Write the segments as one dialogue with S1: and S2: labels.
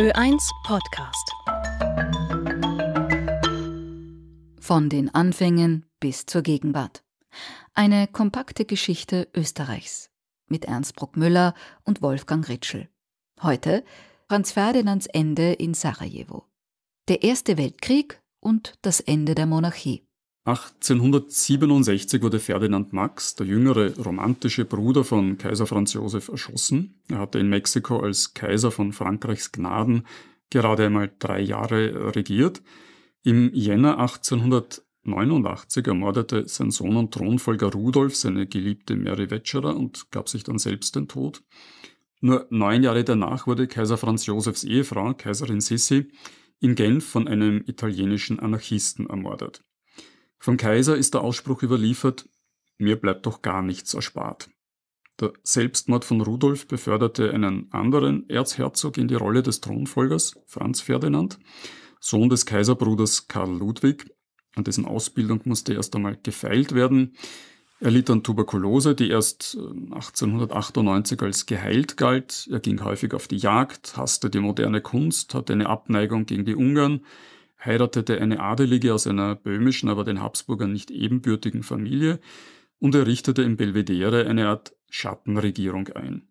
S1: Ö1 Podcast. Von den Anfängen bis zur Gegenwart. Eine kompakte Geschichte Österreichs mit Ernst Bruckmüller und Wolfgang Ritschel. Heute Franz Ferdinands Ende in Sarajevo. Der Erste Weltkrieg und das Ende der Monarchie.
S2: 1867 wurde Ferdinand Max, der jüngere romantische Bruder von Kaiser Franz Josef, erschossen. Er hatte in Mexiko als Kaiser von Frankreichs Gnaden gerade einmal drei Jahre regiert. Im Jänner 1889 ermordete sein Sohn und Thronfolger Rudolf seine geliebte Mary Wetscherer und gab sich dann selbst den Tod. Nur neun Jahre danach wurde Kaiser Franz Josefs Ehefrau, Kaiserin Sissi, in Genf von einem italienischen Anarchisten ermordet. Vom Kaiser ist der Ausspruch überliefert, mir bleibt doch gar nichts erspart. Der Selbstmord von Rudolf beförderte einen anderen Erzherzog in die Rolle des Thronfolgers, Franz Ferdinand, Sohn des Kaiserbruders Karl Ludwig. An dessen Ausbildung musste erst einmal gefeilt werden. Er litt an Tuberkulose, die erst 1898 äh, als geheilt galt. Er ging häufig auf die Jagd, hasste die moderne Kunst, hatte eine Abneigung gegen die Ungarn, heiratete eine Adelige aus einer böhmischen, aber den Habsburgern nicht ebenbürtigen Familie und errichtete in Belvedere eine Art Schattenregierung ein.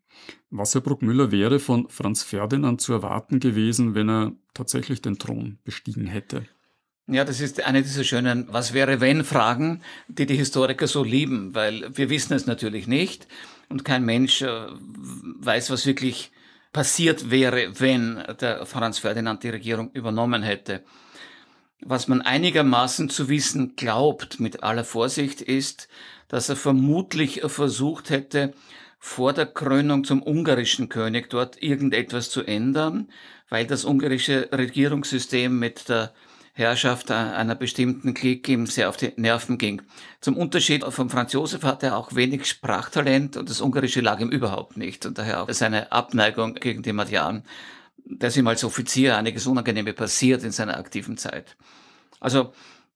S2: Wasserbruck-Müller wäre von Franz Ferdinand zu erwarten gewesen, wenn er tatsächlich den Thron bestiegen hätte.
S3: Ja, das ist eine dieser schönen Was wäre wenn Fragen, die die Historiker so lieben, weil wir wissen es natürlich nicht und kein Mensch äh, weiß, was wirklich passiert wäre, wenn der Franz Ferdinand die Regierung übernommen hätte. Was man einigermaßen zu wissen glaubt mit aller Vorsicht ist, dass er vermutlich versucht hätte, vor der Krönung zum ungarischen König dort irgendetwas zu ändern, weil das ungarische Regierungssystem mit der Herrschaft einer bestimmten Klique ihm sehr auf die Nerven ging. Zum Unterschied von Franz Josef hatte er auch wenig Sprachtalent und das Ungarische lag ihm überhaupt nicht und daher auch seine Abneigung gegen die Magyaren das ihm als Offizier einiges Unangenehme passiert in seiner aktiven Zeit. Also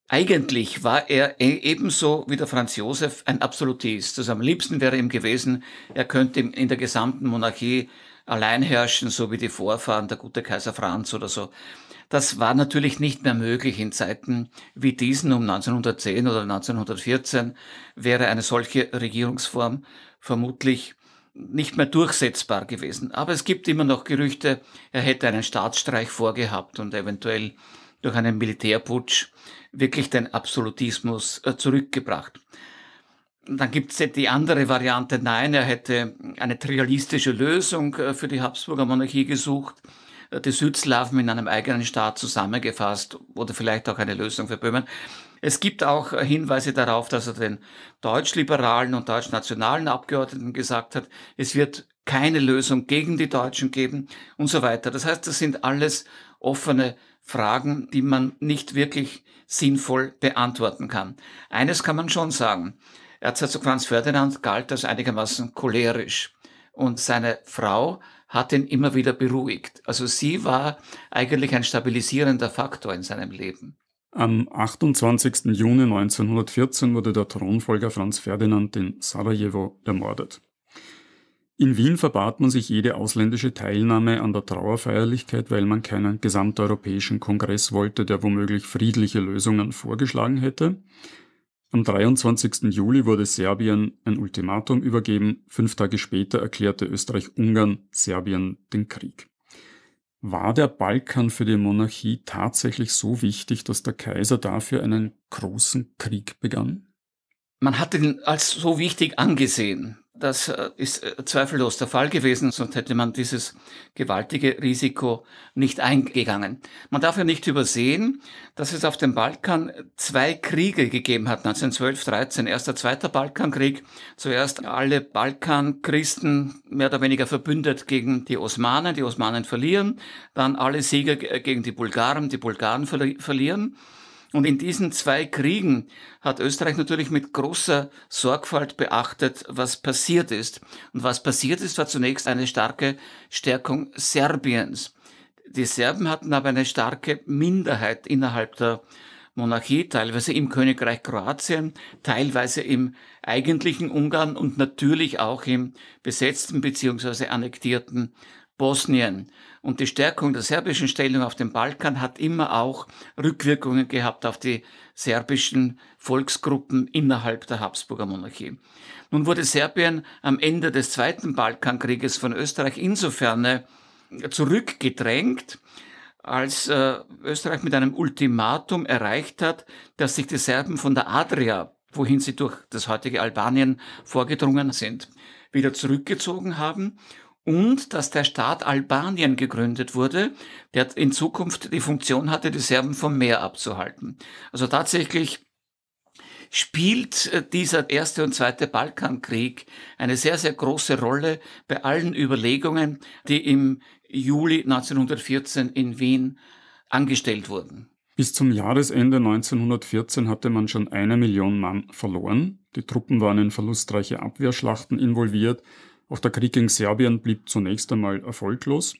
S3: eigentlich war er e-, ebenso wie der Franz Josef ein Absolutist. Also am liebsten wäre ihm gewesen, er könnte in der gesamten Monarchie allein herrschen, so wie die Vorfahren, der gute Kaiser Franz oder so. Das war natürlich nicht mehr möglich in Zeiten wie diesen um 1910 oder 1914 wäre eine solche Regierungsform vermutlich nicht mehr durchsetzbar gewesen. Aber es gibt immer noch Gerüchte, er hätte einen Staatsstreich vorgehabt und eventuell durch einen Militärputsch wirklich den Absolutismus äh, zurückgebracht. Dann gibt es die andere Variante, nein, er hätte eine trialistische Lösung äh, für die Habsburger Monarchie gesucht die Südslawen in einem eigenen Staat zusammengefasst oder vielleicht auch eine Lösung für Böhmen. Es gibt auch Hinweise darauf, dass er den deutschliberalen und deutschnationalen Abgeordneten gesagt hat, es wird keine Lösung gegen die Deutschen geben und so weiter. Das heißt, das sind alles offene Fragen, die man nicht wirklich sinnvoll beantworten kann. Eines kann man schon sagen. Erzherzog Franz Ferdinand galt als einigermaßen cholerisch und seine Frau hat ihn immer wieder beruhigt. Also sie war eigentlich ein stabilisierender Faktor in seinem Leben.
S2: Am 28. Juni 1914 wurde der Thronfolger Franz Ferdinand in Sarajevo ermordet. In Wien verbat man sich jede ausländische Teilnahme an der Trauerfeierlichkeit, weil man keinen gesamteuropäischen Kongress wollte, der womöglich friedliche Lösungen vorgeschlagen hätte. Am 23. Juli wurde Serbien ein Ultimatum übergeben, fünf Tage später erklärte Österreich-Ungarn Serbien den Krieg. War der Balkan für die Monarchie tatsächlich so wichtig, dass der Kaiser dafür einen großen Krieg begann? Man hat
S3: ihn als so wichtig angesehen. Das äh, ist äh, zweifellos der Fall gewesen, sonst hätte man dieses gewaltige Risiko nicht eingegangen. Man darf ja nicht übersehen, dass es auf dem Balkan zwei Kriege gegeben hat, 1912, 13, erster, zweiter Balkankrieg. Zuerst alle Balkanchristen mehr oder weniger verbündet gegen die Osmanen, die Osmanen verlieren, dann alle Sieger äh, gegen die Bulgaren, die Bulgaren verlieren. Und in diesen zwei Kriegen hat Österreich natürlich mit großer Sorgfalt beachtet, was passiert ist. Und was passiert ist, war zunächst eine starke Stärkung Serbiens. Die Serben hatten aber eine starke Minderheit innerhalb der Monarchie, teilweise im Königreich Kroatien, teilweise im eigentlichen Ungarn und natürlich auch im besetzten bzw. annektierten Bosnien. Und die Stärkung der serbischen Stellung auf dem Balkan hat immer auch Rückwirkungen gehabt auf die serbischen Volksgruppen innerhalb der Habsburger Monarchie. Nun wurde Serbien am Ende des Zweiten Balkankrieges von Österreich insofern äh, zurückgedrängt, als äh, Österreich mit einem Ultimatum erreicht hat, dass sich die Serben von der Adria, wohin sie durch das heutige Albanien vorgedrungen sind, wieder zurückgezogen haben und dass der Staat Albanien gegründet wurde, der in Zukunft die Funktion hatte, die Serben vom Meer abzuhalten. Also tatsächlich spielt äh, dieser erste und zweite Balkankrieg eine sehr, sehr große Rolle bei allen Überlegungen, die im Juli 1914 in Wien angestellt wurden.
S2: Bis zum Jahresende 1914 hatte man schon eine Million Mann verloren. Die Truppen waren in verlustreiche Abwehrschlachten involviert auch der Krieg gegen Serbien blieb zunächst einmal erfolglos.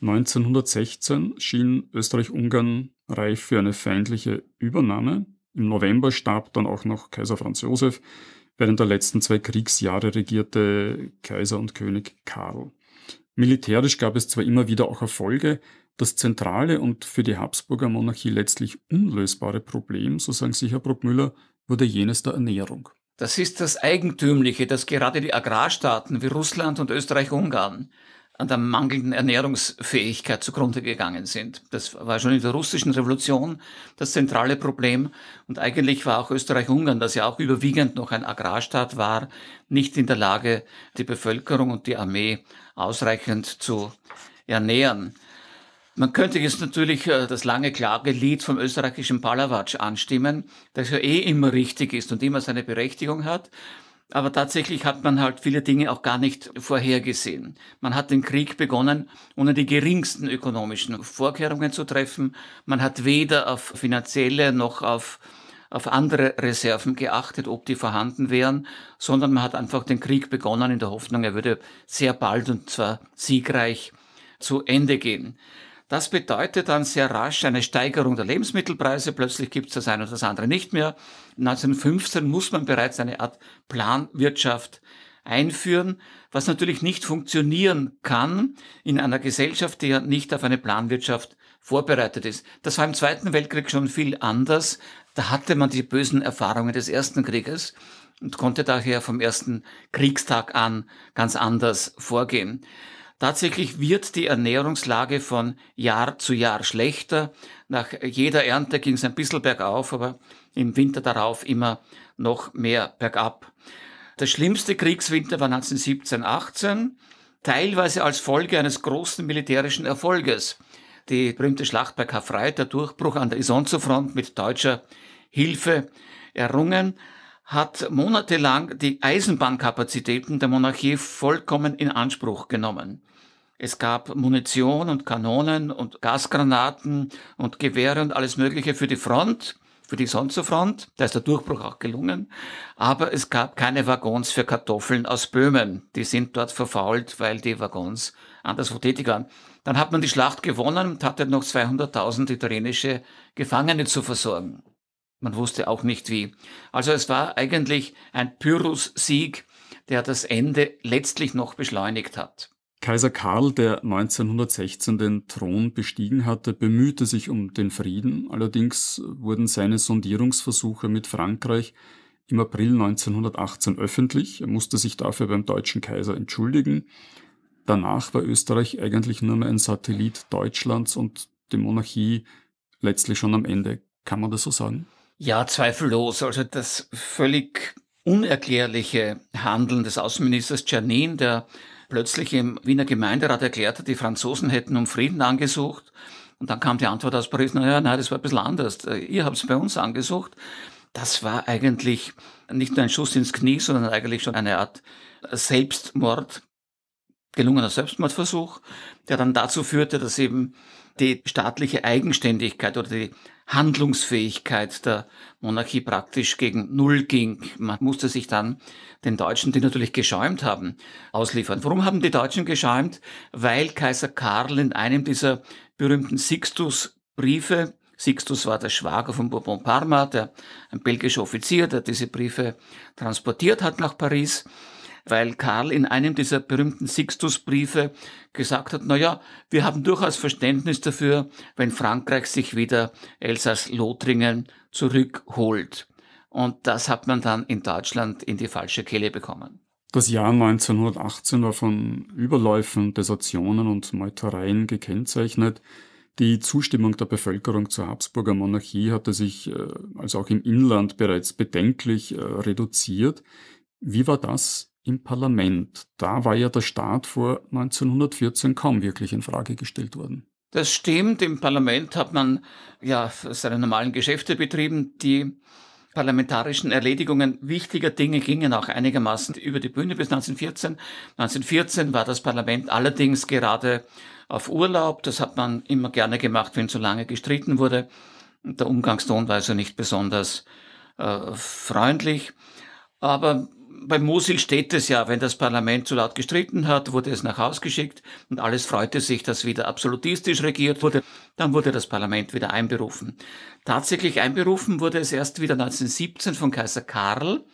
S2: 1916 schien Österreich-Ungarn reif für eine feindliche Übernahme. Im November starb dann auch noch Kaiser Franz Josef. Während der letzten zwei Kriegsjahre regierte Kaiser und König Karl. Militärisch gab es zwar immer wieder auch Erfolge, das zentrale und für die Habsburger Monarchie letztlich unlösbare Problem, so sagen Herr Bruckmüller, wurde jenes der Ernährung.
S3: Das ist das Eigentümliche, dass gerade die Agrarstaaten wie Russland und Österreich-Ungarn an der mangelnden Ernährungsfähigkeit zugrunde gegangen sind. Das war schon in der russischen Revolution das zentrale Problem. Und eigentlich war auch Österreich-Ungarn, das ja auch überwiegend noch ein Agrarstaat war, nicht in der Lage, die Bevölkerung und die Armee ausreichend zu ernähren. Man könnte jetzt natürlich äh, das lange Klagelied vom österreichischen Palawatsch anstimmen, das ja eh immer richtig ist und immer seine Berechtigung hat. Aber tatsächlich hat man halt viele Dinge auch gar nicht vorhergesehen. Man hat den Krieg begonnen, ohne die geringsten ökonomischen Vorkehrungen zu treffen. Man hat weder auf finanzielle noch auf, auf andere Reserven geachtet, ob die vorhanden wären, sondern man hat einfach den Krieg begonnen in der Hoffnung, er würde sehr bald und zwar siegreich zu Ende gehen. Das bedeutet dann sehr rasch eine Steigerung der Lebensmittelpreise. Plötzlich gibt es das eine oder das andere nicht mehr. 1915 muss man bereits eine Art Planwirtschaft einführen, was natürlich nicht funktionieren kann in einer Gesellschaft, die ja nicht auf eine Planwirtschaft vorbereitet ist. Das war im Zweiten Weltkrieg schon viel anders. Da hatte man die bösen Erfahrungen des Ersten Krieges und konnte daher vom ersten Kriegstag an ganz anders vorgehen. Tatsächlich wird die Ernährungslage von Jahr zu Jahr schlechter. Nach jeder Ernte ging es ein bisschen bergauf, aber im Winter darauf immer noch mehr bergab. Der schlimmste Kriegswinter war 1917-18, teilweise als Folge eines großen militärischen Erfolges. Die berühmte Schlacht bei Karfreitag, der Durchbruch an der Isonzo-Front mit deutscher Hilfe errungen hat monatelang die Eisenbahnkapazitäten der Monarchie vollkommen in Anspruch genommen. Es gab Munition und Kanonen und Gasgranaten und Gewehre und alles Mögliche für die Front, für die Sonderfront. Da ist der Durchbruch auch gelungen. Aber es gab keine Waggons für Kartoffeln aus Böhmen. Die sind dort verfault, weil die Waggons anderswo tätig waren. Dann hat man die Schlacht gewonnen und hatte noch 200.000 italienische Gefangene zu versorgen. Man wusste auch nicht wie. Also es war eigentlich ein Pyrrhus-Sieg, der das Ende letztlich noch beschleunigt hat.
S2: Kaiser Karl, der 1916 den Thron bestiegen hatte, bemühte sich um den Frieden. Allerdings wurden seine Sondierungsversuche mit Frankreich im April 1918 öffentlich. Er musste sich dafür beim deutschen Kaiser entschuldigen. Danach war Österreich eigentlich nur mehr ein Satellit Deutschlands und die Monarchie letztlich schon am Ende. Kann man das so sagen?
S3: Ja, zweifellos. Also das völlig unerklärliche Handeln des Außenministers Janin, der plötzlich im Wiener Gemeinderat erklärte, die Franzosen hätten um Frieden angesucht. Und dann kam die Antwort aus Paris, naja, nein, das war ein bisschen anders. Äh, ihr habt es bei uns angesucht. Das war eigentlich nicht nur ein Schuss ins Knie, sondern eigentlich schon eine Art Selbstmord gelungener Selbstmordversuch, der dann dazu führte, dass eben die staatliche Eigenständigkeit oder die Handlungsfähigkeit der Monarchie praktisch gegen Null ging. Man musste sich dann den Deutschen, die natürlich geschäumt haben, ausliefern. Warum haben die Deutschen geschäumt? Weil Kaiser Karl in einem dieser berühmten Sixtus-Briefe, Sixtus war der Schwager von Bourbon Parma, der ein belgischer Offizier, der diese Briefe transportiert hat nach Paris, weil Karl in einem dieser berühmten Sixtus-Briefe gesagt hat, na ja, wir haben durchaus Verständnis dafür, wenn Frankreich sich wieder Elsass-Lothringen zurückholt. Und das hat man dann in Deutschland in die falsche Kehle bekommen.
S2: Das Jahr 1918 war von Überläufen, Desertionen und Meutereien gekennzeichnet. Die Zustimmung der Bevölkerung zur Habsburger Monarchie hatte sich, äh, also auch im Inland, bereits bedenklich äh, reduziert. Wie war das im Parlament. Da war ja der Staat vor 1914 kaum wirklich in Frage gestellt worden.
S3: Das stimmt. Im Parlament hat man ja seine normalen Geschäfte betrieben. Die parlamentarischen Erledigungen wichtiger Dinge gingen auch einigermaßen über die Bühne bis 1914. 1914 war das Parlament allerdings gerade auf Urlaub. Das hat man immer gerne gemacht, wenn so lange gestritten wurde. Der Umgangston war also nicht besonders äh, freundlich. Aber bei Mosil steht es ja, wenn das Parlament zu laut gestritten hat, wurde es nach Haus geschickt und alles freute sich, dass wieder absolutistisch regiert wurde. Dann wurde das Parlament wieder einberufen. Tatsächlich einberufen wurde es erst wieder 1917 von Kaiser Karl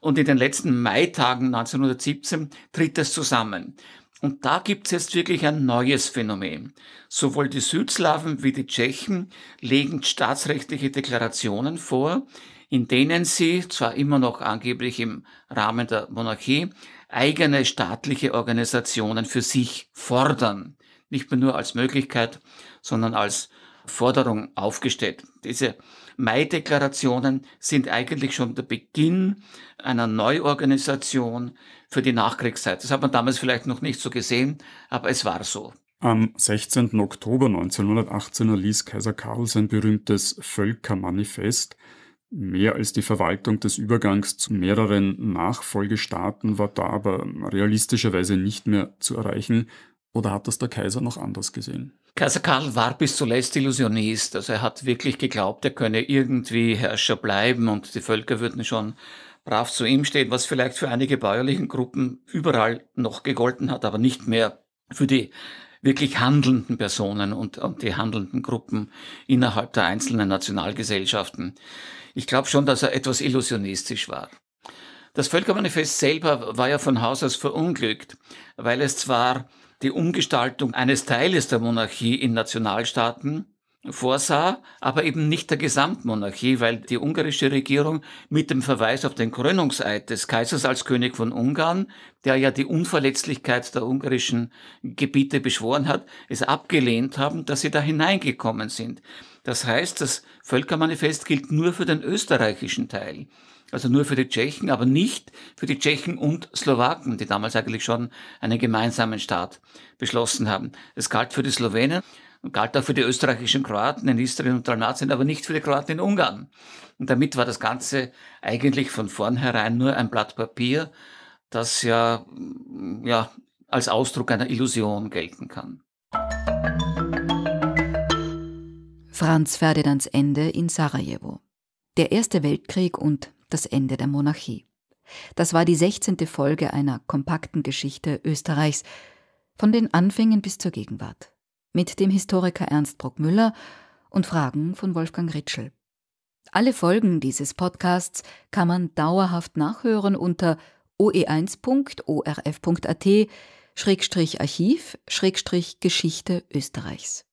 S3: und in den letzten Maitagen 1917 tritt es zusammen. Und da gibt es jetzt wirklich ein neues Phänomen. Sowohl die Südslawen wie die Tschechen legen staatsrechtliche Deklarationen vor, in denen sie, zwar immer noch angeblich im Rahmen der Monarchie, eigene staatliche Organisationen für sich fordern. Nicht mehr nur als Möglichkeit, sondern als Forderung aufgestellt. Diese Mai-Deklarationen sind eigentlich schon der Beginn einer Neuorganisation für die Nachkriegszeit. Das hat man damals vielleicht noch nicht so gesehen, aber es war so.
S2: Am 16. Oktober 1918 erließ Kaiser Karl sein berühmtes Völkermanifest, Mehr als die Verwaltung des Übergangs zu mehreren Nachfolgestaaten war da aber realistischerweise nicht mehr zu erreichen. Oder hat das der Kaiser noch anders gesehen?
S3: Kaiser Karl war bis zuletzt Illusionist. Also er hat wirklich geglaubt, er könne irgendwie Herrscher bleiben und die Völker würden schon brav zu ihm stehen, was vielleicht für einige bäuerlichen Gruppen überall noch gegolten hat, aber nicht mehr für die wirklich handelnden Personen und, und die handelnden Gruppen innerhalb der einzelnen Nationalgesellschaften. Ich glaube schon, dass er etwas illusionistisch war. Das Völkermanifest selber war ja von Haus aus verunglückt, weil es zwar die Umgestaltung eines Teiles der Monarchie in Nationalstaaten vorsah, aber eben nicht der Gesamtmonarchie, weil die ungarische Regierung mit dem Verweis auf den Krönungseid des Kaisers als König von Ungarn, der ja die Unverletzlichkeit der ungarischen Gebiete beschworen hat, es abgelehnt haben, dass sie da hineingekommen sind. Das heißt, das Völkermanifest gilt nur für den österreichischen Teil. Also nur für die Tschechen, aber nicht für die Tschechen und Slowaken, die damals eigentlich schon einen gemeinsamen Staat beschlossen haben. Es galt für die Slowenen, galt auch für die österreichischen Kroaten in Istrien und Dalmatien, aber nicht für die Kroaten in Ungarn. Und damit war das Ganze eigentlich von vornherein nur ein Blatt Papier, das ja, mm, ja als Ausdruck einer Illusion gelten kann.
S1: Franz Ferdinands Ende in Sarajevo. Der Erste Weltkrieg und das Ende der Monarchie. Das war die 16. Folge einer kompakten Geschichte Österreichs von den Anfängen bis zur Gegenwart mit dem Historiker Ernst Bruckmüller und Fragen von Wolfgang Ritschel. Alle Folgen dieses Podcasts kann man dauerhaft nachhören unter oe1.orf.at-archiv-geschichte Österreichs.